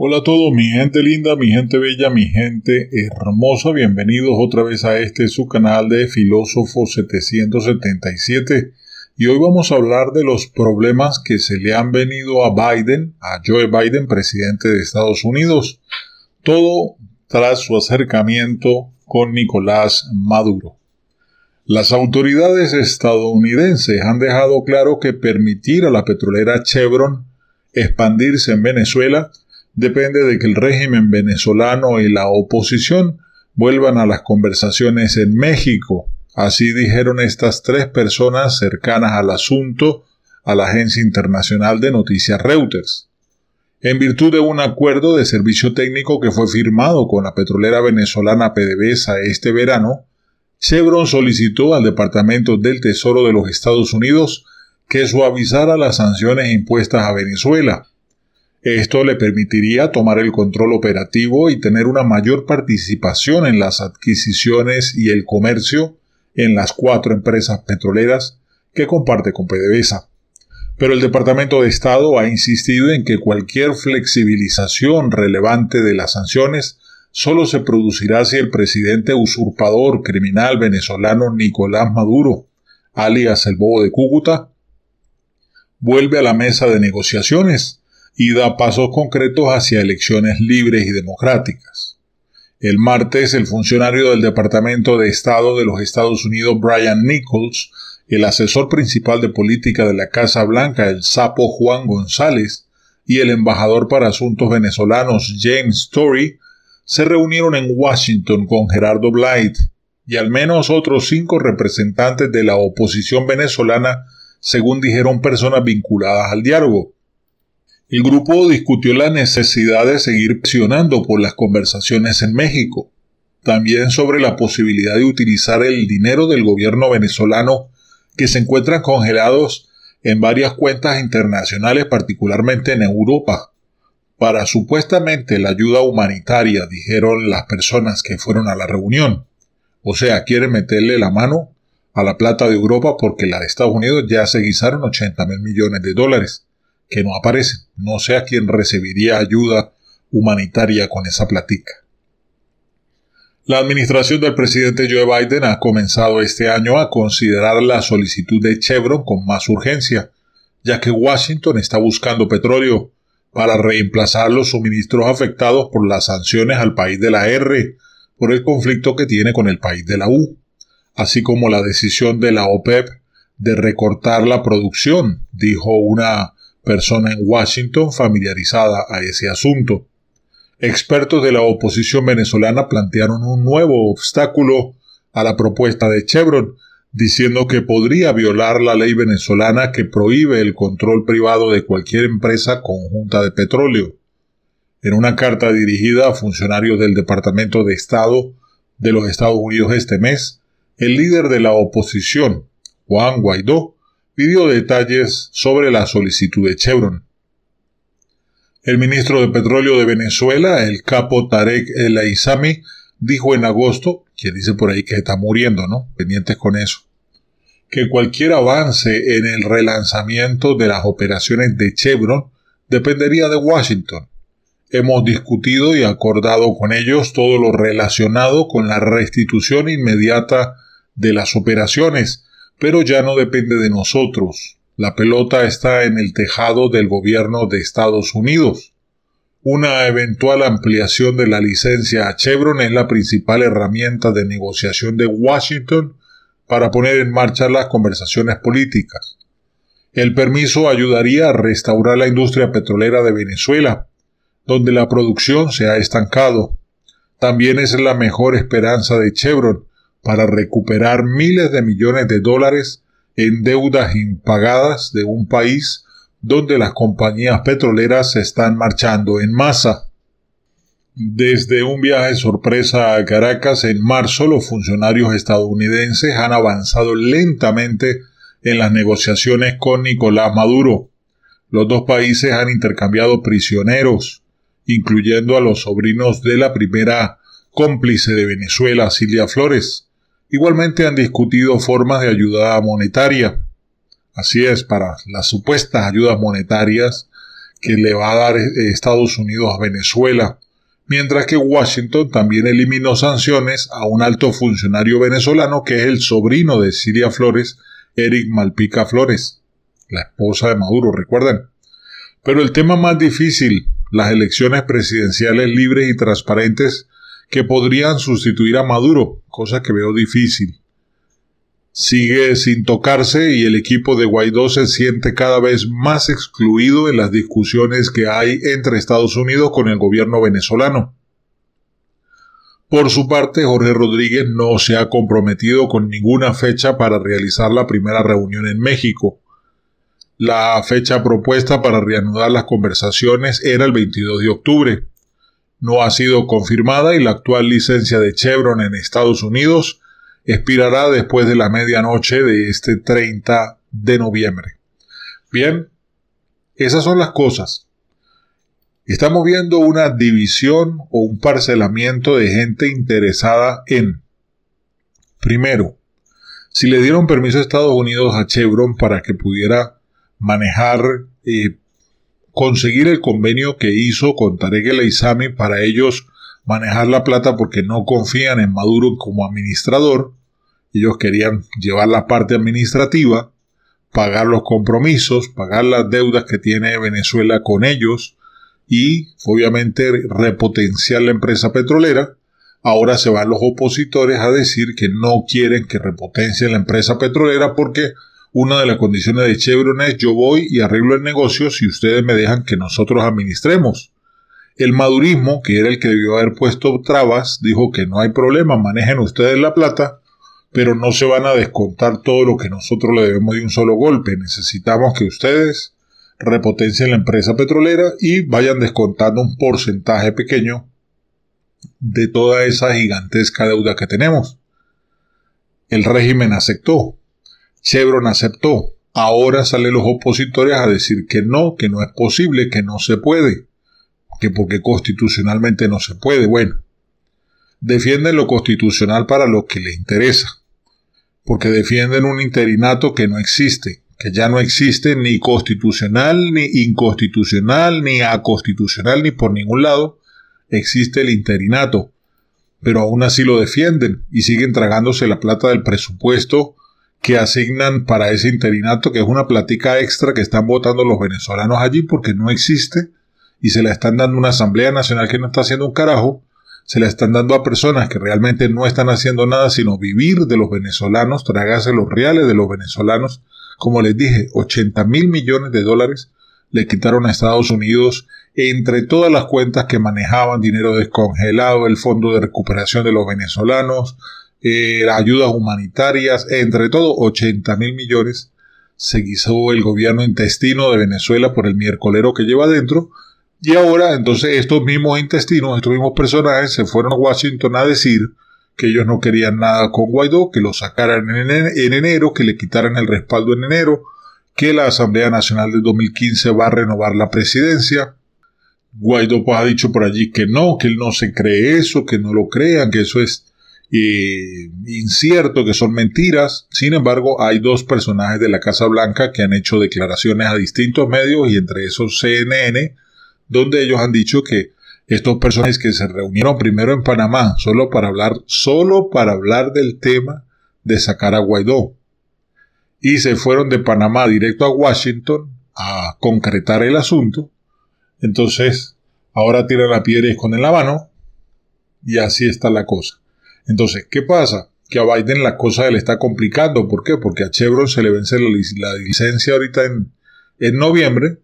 Hola a todos, mi gente linda, mi gente bella, mi gente hermosa. Bienvenidos otra vez a este su canal de Filósofo 777. Y hoy vamos a hablar de los problemas que se le han venido a Biden, a Joe Biden, presidente de Estados Unidos. Todo tras su acercamiento con Nicolás Maduro. Las autoridades estadounidenses han dejado claro que permitir a la petrolera Chevron expandirse en Venezuela depende de que el régimen venezolano y la oposición vuelvan a las conversaciones en México. Así dijeron estas tres personas cercanas al asunto a la agencia internacional de noticias Reuters. En virtud de un acuerdo de servicio técnico que fue firmado con la petrolera venezolana PDVSA este verano, Chevron solicitó al Departamento del Tesoro de los Estados Unidos que suavizara las sanciones impuestas a Venezuela, esto le permitiría tomar el control operativo y tener una mayor participación en las adquisiciones y el comercio en las cuatro empresas petroleras que comparte con PDVSA. Pero el Departamento de Estado ha insistido en que cualquier flexibilización relevante de las sanciones solo se producirá si el presidente usurpador criminal venezolano Nicolás Maduro, alias el Bobo de Cúcuta, vuelve a la mesa de negociaciones y da pasos concretos hacia elecciones libres y democráticas. El martes, el funcionario del Departamento de Estado de los Estados Unidos, Brian Nichols, el asesor principal de política de la Casa Blanca, el sapo Juan González, y el embajador para asuntos venezolanos, James Story, se reunieron en Washington con Gerardo Blythe, y al menos otros cinco representantes de la oposición venezolana, según dijeron personas vinculadas al diálogo, el grupo discutió la necesidad de seguir presionando por las conversaciones en México, también sobre la posibilidad de utilizar el dinero del gobierno venezolano que se encuentran congelados en varias cuentas internacionales, particularmente en Europa, para supuestamente la ayuda humanitaria, dijeron las personas que fueron a la reunión. O sea, quieren meterle la mano a la plata de Europa porque la de Estados Unidos ya se guisaron 80 mil millones de dólares que no aparecen. No sé a quién recibiría ayuda humanitaria con esa platica. La administración del presidente Joe Biden ha comenzado este año a considerar la solicitud de Chevron con más urgencia, ya que Washington está buscando petróleo para reemplazar los suministros afectados por las sanciones al país de la R por el conflicto que tiene con el país de la U, así como la decisión de la OPEP e de recortar la producción, dijo una persona en Washington familiarizada a ese asunto. Expertos de la oposición venezolana plantearon un nuevo obstáculo a la propuesta de Chevron, diciendo que podría violar la ley venezolana que prohíbe el control privado de cualquier empresa conjunta de petróleo. En una carta dirigida a funcionarios del Departamento de Estado de los Estados Unidos este mes, el líder de la oposición, Juan Guaidó, pidió detalles sobre la solicitud de Chevron. El ministro de Petróleo de Venezuela, el capo Tarek El Aizami, dijo en agosto, quien dice por ahí que está muriendo, ¿no? Pendientes con eso, que cualquier avance en el relanzamiento de las operaciones de Chevron dependería de Washington. Hemos discutido y acordado con ellos todo lo relacionado con la restitución inmediata de las operaciones, pero ya no depende de nosotros. La pelota está en el tejado del gobierno de Estados Unidos. Una eventual ampliación de la licencia a Chevron es la principal herramienta de negociación de Washington para poner en marcha las conversaciones políticas. El permiso ayudaría a restaurar la industria petrolera de Venezuela, donde la producción se ha estancado. También es la mejor esperanza de Chevron, para recuperar miles de millones de dólares en deudas impagadas de un país donde las compañías petroleras se están marchando en masa. Desde un viaje sorpresa a Caracas en marzo, los funcionarios estadounidenses han avanzado lentamente en las negociaciones con Nicolás Maduro. Los dos países han intercambiado prisioneros, incluyendo a los sobrinos de la primera cómplice de Venezuela, Silvia Flores. Igualmente han discutido formas de ayuda monetaria. Así es, para las supuestas ayudas monetarias que le va a dar eh, Estados Unidos a Venezuela, mientras que Washington también eliminó sanciones a un alto funcionario venezolano que es el sobrino de Siria Flores, Eric Malpica Flores, la esposa de Maduro, recuerdan. Pero el tema más difícil, las elecciones presidenciales libres y transparentes, que podrían sustituir a Maduro, cosa que veo difícil. Sigue sin tocarse y el equipo de Guaidó se siente cada vez más excluido en las discusiones que hay entre Estados Unidos con el gobierno venezolano. Por su parte, Jorge Rodríguez no se ha comprometido con ninguna fecha para realizar la primera reunión en México. La fecha propuesta para reanudar las conversaciones era el 22 de octubre, no ha sido confirmada y la actual licencia de Chevron en Estados Unidos expirará después de la medianoche de este 30 de noviembre. Bien, esas son las cosas. Estamos viendo una división o un parcelamiento de gente interesada en, primero, si le dieron permiso a Estados Unidos a Chevron para que pudiera manejar eh, conseguir el convenio que hizo con Tarek El para ellos manejar la plata porque no confían en Maduro como administrador. Ellos querían llevar la parte administrativa, pagar los compromisos, pagar las deudas que tiene Venezuela con ellos y obviamente repotenciar la empresa petrolera. Ahora se van los opositores a decir que no quieren que repotencie la empresa petrolera porque una de las condiciones de Chevron es yo voy y arreglo el negocio si ustedes me dejan que nosotros administremos. El madurismo, que era el que debió haber puesto trabas, dijo que no hay problema, manejen ustedes la plata, pero no se van a descontar todo lo que nosotros le debemos de un solo golpe. Necesitamos que ustedes repotencien la empresa petrolera y vayan descontando un porcentaje pequeño de toda esa gigantesca deuda que tenemos. El régimen aceptó, Chevron aceptó. Ahora salen los opositores a decir que no, que no es posible, que no se puede, que porque constitucionalmente no se puede. Bueno, defienden lo constitucional para lo que les interesa, porque defienden un interinato que no existe, que ya no existe ni constitucional, ni inconstitucional, ni aconstitucional, ni por ningún lado existe el interinato, pero aún así lo defienden y siguen tragándose la plata del presupuesto que asignan para ese interinato, que es una platica extra que están votando los venezolanos allí porque no existe y se la están dando una Asamblea Nacional que no está haciendo un carajo, se la están dando a personas que realmente no están haciendo nada sino vivir de los venezolanos, tragarse los reales de los venezolanos. Como les dije, 80 mil millones de dólares le quitaron a Estados Unidos entre todas las cuentas que manejaban dinero descongelado, el Fondo de Recuperación de los Venezolanos, eh, ayudas humanitarias, entre todo 80 mil millones, se guisó el gobierno intestino de Venezuela por el miércolero que lleva adentro, y ahora entonces estos mismos intestinos, estos mismos personajes se fueron a Washington a decir que ellos no querían nada con Guaidó, que lo sacaran en enero, que le quitaran el respaldo en enero, que la Asamblea Nacional de 2015 va a renovar la presidencia. Guaidó pues, ha dicho por allí que no, que él no se cree eso, que no lo crean, que eso es y eh, incierto, que son mentiras. Sin embargo, hay dos personajes de la Casa Blanca que han hecho declaraciones a distintos medios y entre esos CNN, donde ellos han dicho que estos personajes que se reunieron primero en Panamá solo para hablar, solo para hablar del tema de sacar a Guaidó. Y se fueron de Panamá directo a Washington a concretar el asunto. Entonces, ahora tiran la piedra y esconden la mano. Y así está la cosa. Entonces, ¿qué pasa? Que a Biden la cosa le está complicando. ¿Por qué? Porque a Chevron se le vence la, licencia ahorita en, noviembre.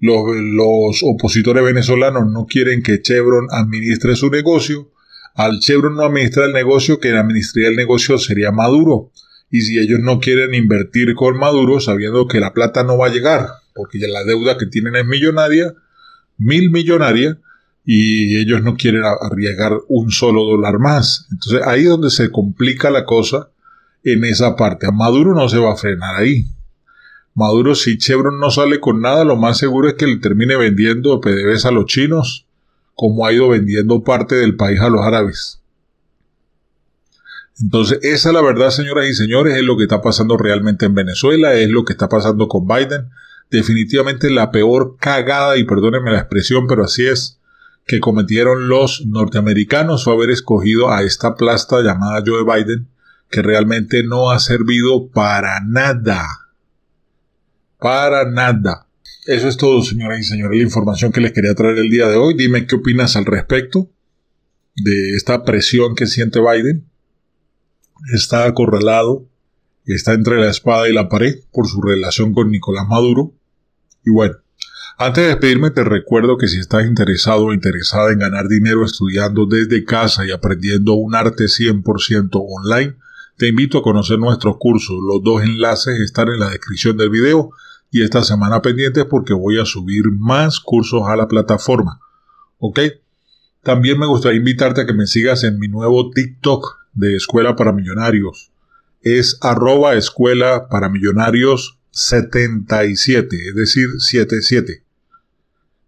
Los, opositores venezolanos no quieren que Chevron administre su negocio. Al Chevron no administrar el negocio, quien administraría el negocio sería Maduro. Y si ellos no quieren invertir con Maduro, sabiendo que la plata no va a llegar, porque ya la deuda que tienen es millonaria, mil millonaria, y ellos no quieren arriesgar un solo dólar más. Entonces ahí es donde se complica la cosa en esa parte. A Maduro no se va a frenar ahí. Maduro, si Chevron no sale con nada, lo más seguro es que le termine vendiendo PDVSA a los chinos, como ha ido vendiendo parte del país a los árabes. Entonces, esa la verdad, señoras y señores, es lo que está pasando realmente en Venezuela, es lo que está pasando con Biden. Definitivamente la peor cagada, y perdónenme la expresión, pero así es, que cometieron los norteamericanos fue haber escogido a esta plasta llamada Joe Biden, que realmente no ha servido para nada. Para nada. Eso es todo, señoras y señores, la información que les quería traer el día de hoy. Dime qué opinas al respecto de esta presión que siente Biden. Está acorralado, está entre la espada y la pared por su relación con Nicolás Maduro. Y bueno, antes de despedirme te recuerdo que si estás interesado o interesada en ganar dinero estudiando desde casa y aprendiendo un arte 100% online, te invito a conocer nuestros cursos. Los dos enlaces están en la descripción del video y esta semana pendientes porque voy a subir más cursos a la plataforma. ¿Ok? También me gustaría invitarte a que me sigas en mi nuevo TikTok de Escuela para Millonarios. Es arroba escuela para millonarios 77, es decir, 77.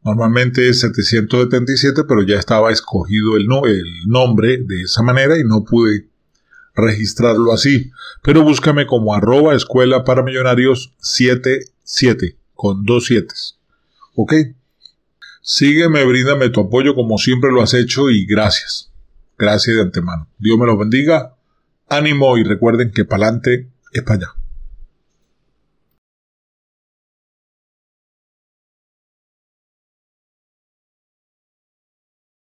Normalmente es 777, pero ya estaba escogido el, no, el nombre de esa manera y no pude registrarlo así. Pero búscame como arroba escuela para millonarios 77 con dos siete. ¿Ok? Sígueme, bríndame tu apoyo como siempre lo has hecho y gracias. Gracias de antemano. Dios me los bendiga. Ánimo y recuerden que pa'lante es para allá.